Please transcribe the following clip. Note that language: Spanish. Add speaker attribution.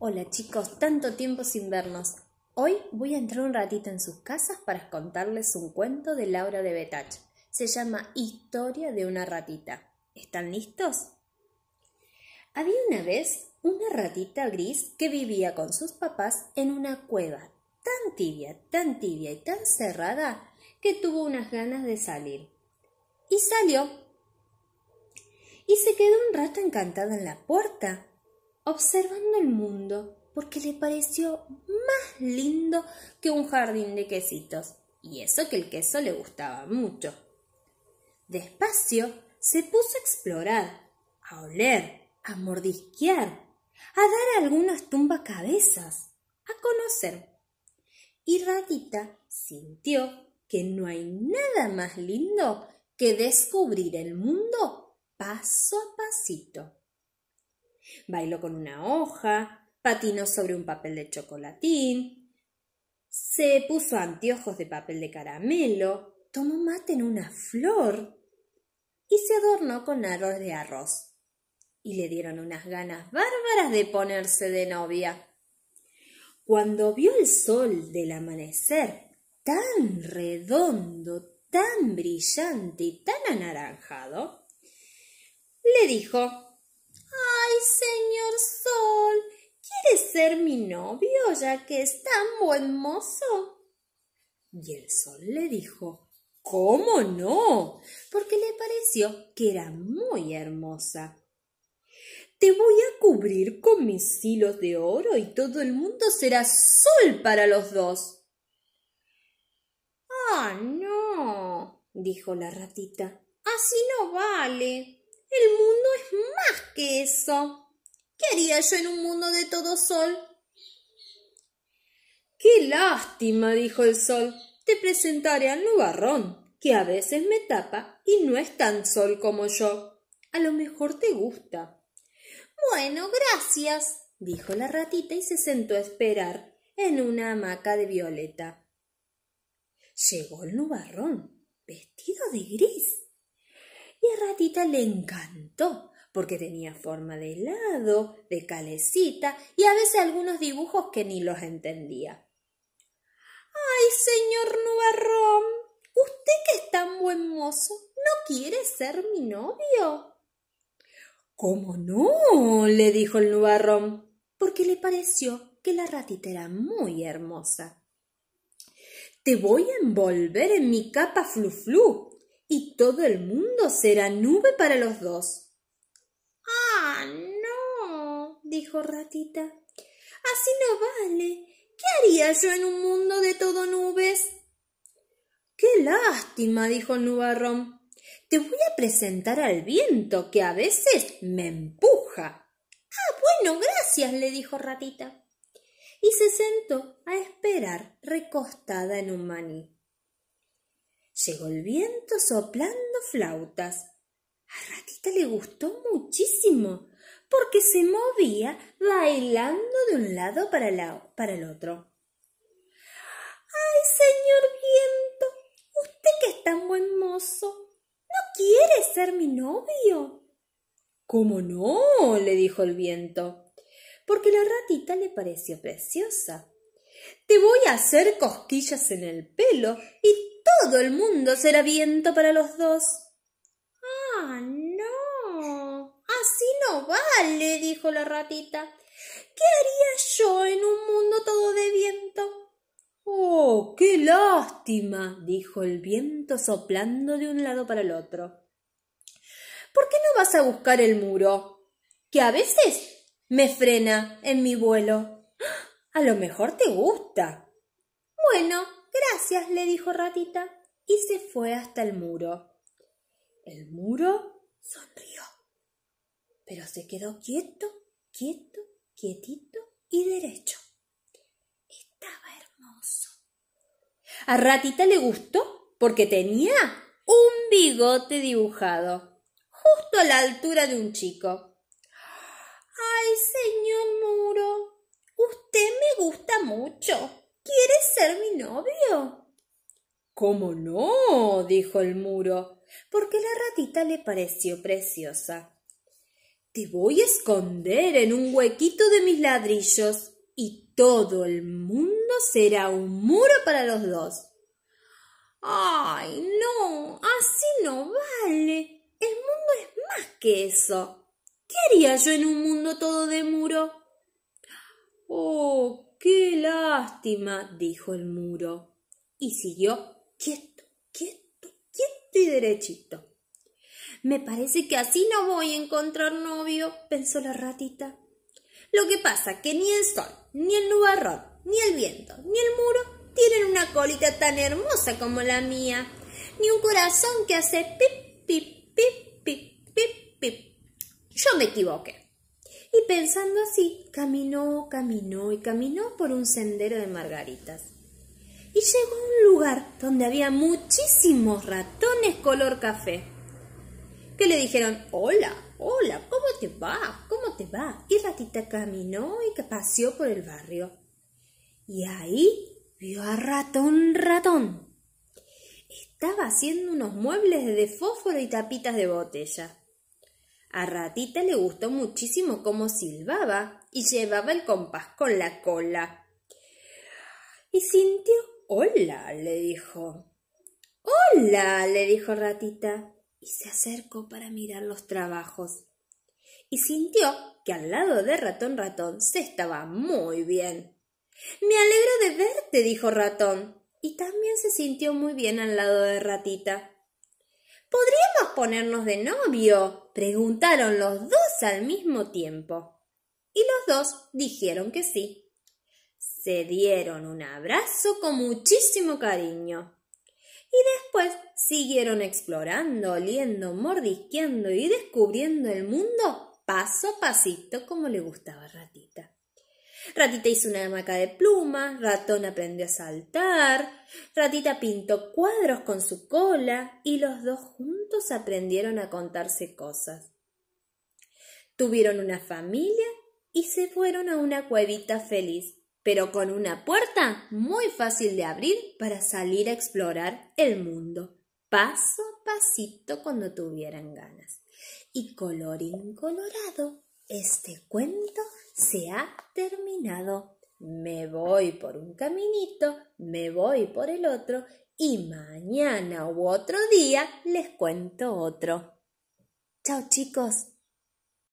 Speaker 1: Hola chicos, tanto tiempo sin vernos. Hoy voy a entrar un ratito en sus casas para contarles un cuento de Laura de Betach. Se llama Historia de una ratita. ¿Están listos? Había una vez una ratita gris que vivía con sus papás en una cueva tan tibia, tan tibia y tan cerrada que tuvo unas ganas de salir. Y salió. Y se quedó un rato encantada en la puerta observando el mundo porque le pareció más lindo que un jardín de quesitos, y eso que el queso le gustaba mucho. Despacio se puso a explorar, a oler, a mordisquear, a dar algunas tumbacabezas, a conocer. Y Ratita sintió que no hay nada más lindo que descubrir el mundo paso a pasito. Bailó con una hoja, patinó sobre un papel de chocolatín, se puso anteojos de papel de caramelo, tomó mate en una flor y se adornó con arroz de arroz. Y le dieron unas ganas bárbaras de ponerse de novia. Cuando vio el sol del amanecer tan redondo, tan brillante y tan anaranjado, le dijo ser mi novio, ya que es tan buen mozo. Y el sol le dijo, ¿Cómo no? Porque le pareció que era muy hermosa. Te voy a cubrir con mis hilos de oro y todo el mundo será sol para los dos. Ah, no, dijo la ratita. Así no vale. El mundo es más que eso yo en un mundo de todo sol? Qué lástima, dijo el sol, te presentaré al nubarrón, que a veces me tapa y no es tan sol como yo. A lo mejor te gusta. Bueno, gracias, dijo la ratita y se sentó a esperar en una hamaca de violeta. Llegó el nubarrón, vestido de gris. Y a ratita le encantó, porque tenía forma de helado, de calecita y a veces algunos dibujos que ni los entendía. ¡Ay, señor Nubarrón! ¿Usted que es tan buen mozo no quiere ser mi novio? ¿Cómo no? le dijo el Nubarrón, porque le pareció que la ratita era muy hermosa. Te voy a envolver en mi capa fluflu y todo el mundo será nube para los dos dijo Ratita. Así no vale. ¿Qué haría yo en un mundo de todo nubes? Qué lástima, dijo Nubarrón. Te voy a presentar al viento, que a veces me empuja. Ah, bueno, gracias, le dijo Ratita. Y se sentó a esperar recostada en un maní. Llegó el viento soplando flautas. A Ratita le gustó muchísimo porque se movía bailando de un lado para, para el otro. ¡Ay, señor viento! Usted que es tan buen mozo, ¿no quiere ser mi novio? ¿Cómo no? le dijo el viento, porque la ratita le pareció preciosa. Te voy a hacer cosquillas en el pelo y todo el mundo será viento para los dos. Ah, no vale, dijo la ratita. ¿Qué haría yo en un mundo todo de viento? Oh, qué lástima, dijo el viento soplando de un lado para el otro. ¿Por qué no vas a buscar el muro? Que a veces me frena en mi vuelo. A lo mejor te gusta. Bueno, gracias, le dijo Ratita, y se fue hasta el muro. El muro sonrió pero se quedó quieto, quieto, quietito y derecho. Estaba hermoso. A Ratita le gustó porque tenía un bigote dibujado, justo a la altura de un chico. Ay, señor Muro, usted me gusta mucho. ¿Quiere ser mi novio? ¿Cómo no? dijo el muro, porque la ratita le pareció preciosa voy a esconder en un huequito de mis ladrillos y todo el mundo será un muro para los dos. Ay, no, así no vale. El mundo es más que eso. ¿Qué haría yo en un mundo todo de muro? Oh, qué lástima, dijo el muro, y siguió quieto, quieto, quieto y derechito. Me parece que así no voy a encontrar novio, pensó la ratita. Lo que pasa que ni el sol, ni el nubarrón, ni el viento, ni el muro tienen una colita tan hermosa como la mía, ni un corazón que hace pip, pip, pip, pip, pip, pip. Yo me equivoqué. Y pensando así, caminó, caminó y caminó por un sendero de margaritas. Y llegó a un lugar donde había muchísimos ratones color café que le dijeron, hola, hola, ¿cómo te va? ¿Cómo te va? Y Ratita caminó y paseó por el barrio. Y ahí vio a ratón ratón. Estaba haciendo unos muebles de fósforo y tapitas de botella. A Ratita le gustó muchísimo cómo silbaba y llevaba el compás con la cola. Y sintió, hola, le dijo. Hola, le dijo Ratita y se acercó para mirar los trabajos. Y sintió que al lado de Ratón Ratón se estaba muy bien. Me alegro de verte, dijo Ratón, y también se sintió muy bien al lado de Ratita. ¿Podríamos ponernos de novio? preguntaron los dos al mismo tiempo. Y los dos dijeron que sí. Se dieron un abrazo con muchísimo cariño y después siguieron explorando, oliendo, mordisqueando y descubriendo el mundo paso a pasito como le gustaba a Ratita. Ratita hizo una hamaca de pluma, Ratón aprendió a saltar, Ratita pintó cuadros con su cola y los dos juntos aprendieron a contarse cosas. Tuvieron una familia y se fueron a una cuevita feliz, pero con una puerta muy fácil de abrir para salir a explorar el mundo, paso a pasito cuando tuvieran ganas. Y colorín colorado, este cuento se ha terminado. Me voy por un caminito, me voy por el otro y mañana u otro día les cuento otro. Chao chicos.